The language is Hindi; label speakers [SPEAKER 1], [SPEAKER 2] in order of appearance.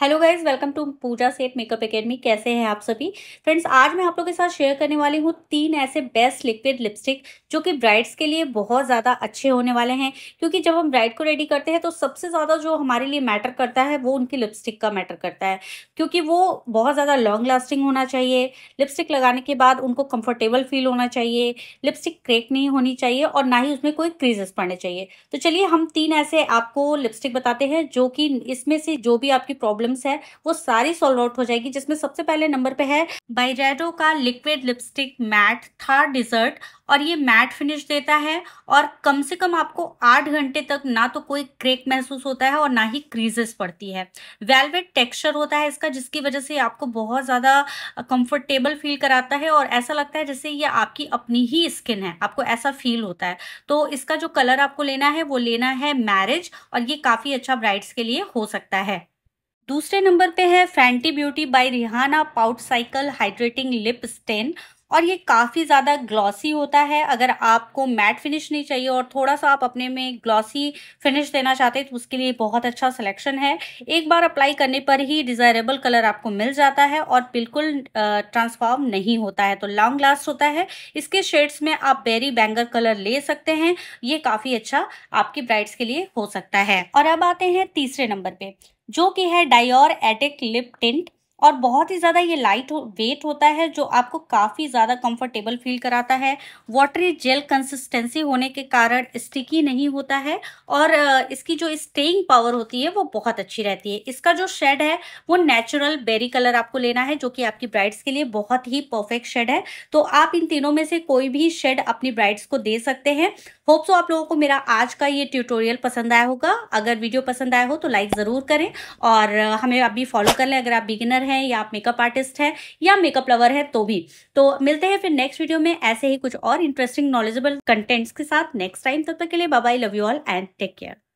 [SPEAKER 1] hello guys welcome to Pooja set makeup academy कैसे हैं आप सभी फ्रेंड्स आज मैं आप लोगों के साथ शेयर करने वाली हूँ तीन ऐसे बेस्ट लिक्विड लिपस्टिक जो कि ब्राइड्स के लिए बहुत ज़्यादा अच्छे होने वाले हैं क्योंकि जब हम ब्राइड को रेडी करते हैं तो सबसे ज़्यादा जो हमारे लिए मैटर करता है वो उनकी लिपस्टिक का मैटर करता है क्योंकि वो बहुत ज़्यादा लॉन्ग लास्टिंग होना चाहिए लिपस्टिक लगाने के बाद उनको कम्फर्टेबल फील होना चाहिए लिपस्टिक क्रेक नहीं होनी चाहिए और ना ही उसमें कोई क्रीजेस पड़ने चाहिए तो चलिए हम तीन ऐसे आपको लिपस्टिक बताते हैं जो कि इसमें से जो भी आपकी प्रॉब्लम प्रॉब्लम्स है वो सारी सॉल्व आउट हो जाएगी जिसमें सबसे पहले नंबर पे है बाइरेडो का liquid lipstick matte Thar desert और ये मैट फिनिश देता है और कम से कम आपको आठ घंटे तक ना तो कोई क्रेक महसूस होता है और ना ही क्रीजेस पड़ती है वेलवेट टेक्सचर होता है इसका जिसकी वजह से आपको बहुत ज़्यादा कंफर्टेबल फील कराता है और ऐसा लगता है जैसे ये आपकी अपनी ही स्किन है आपको ऐसा फील होता है तो इसका जो कलर आपको लेना है वो लेना है मैरिज और ये काफ़ी अच्छा ब्राइड्स के लिए हो सकता है दूसरे नंबर पे है Fenty beauty by Rihanna poutsicle hydrating lip stain और ये काफ़ी ज़्यादा ग्लॉसी होता है अगर आपको मैट फिनिश नहीं चाहिए और थोड़ा सा आप अपने में ग्लॉसी फिनिश देना चाहते हैं तो उसके लिए बहुत अच्छा सिलेक्शन है एक बार अप्लाई करने पर ही डिज़ायरेबल कलर आपको मिल जाता है और बिल्कुल ट्रांसफॉर्म नहीं होता है तो लॉन्ग लास्ट होता है इसके शेड्स में आप बेरी बैंगर कलर ले सकते हैं ये काफ़ी अच्छा आपकी ब्राइड्स के लिए हो सकता है और अब आते हैं तीसरे नंबर पर जो कि है डायोर एटिक लिप टिंट और बहुत ही ज़्यादा ये लाइट हो, वेट होता है जो आपको काफ़ी ज़्यादा कंफर्टेबल फील कराता है वाटरी जेल कंसिस्टेंसी होने के कारण स्टिकी नहीं होता है और इसकी जो स्टेइंग पावर होती है वो बहुत अच्छी रहती है इसका जो शेड है वो नेचुरल बेरी कलर आपको लेना है जो कि आपकी ब्राइड्स के लिए बहुत ही परफेक्ट शेड है तो आप इन तीनों में से कोई भी शेड अपनी ब्राइड्स को दे सकते हैं होप सो आप लोगों को मेरा आज का ये ट्यूटोरियल पसंद आया होगा अगर वीडियो पसंद आया हो तो लाइक ज़रूर करें और हमें अभी फॉलो कर लें अगर आप बिगिनर हैं या आप मेकअप आर्टिस्ट हैं या मेकअप लवर है तो भी तो मिलते हैं फिर नेक्स्ट वीडियो में ऐसे ही कुछ और इंटरेस्टिंग नॉलेजेबल कंटेंट्स के साथ नेक्स्ट टाइम तब तक के लिए bye bye love you all and take care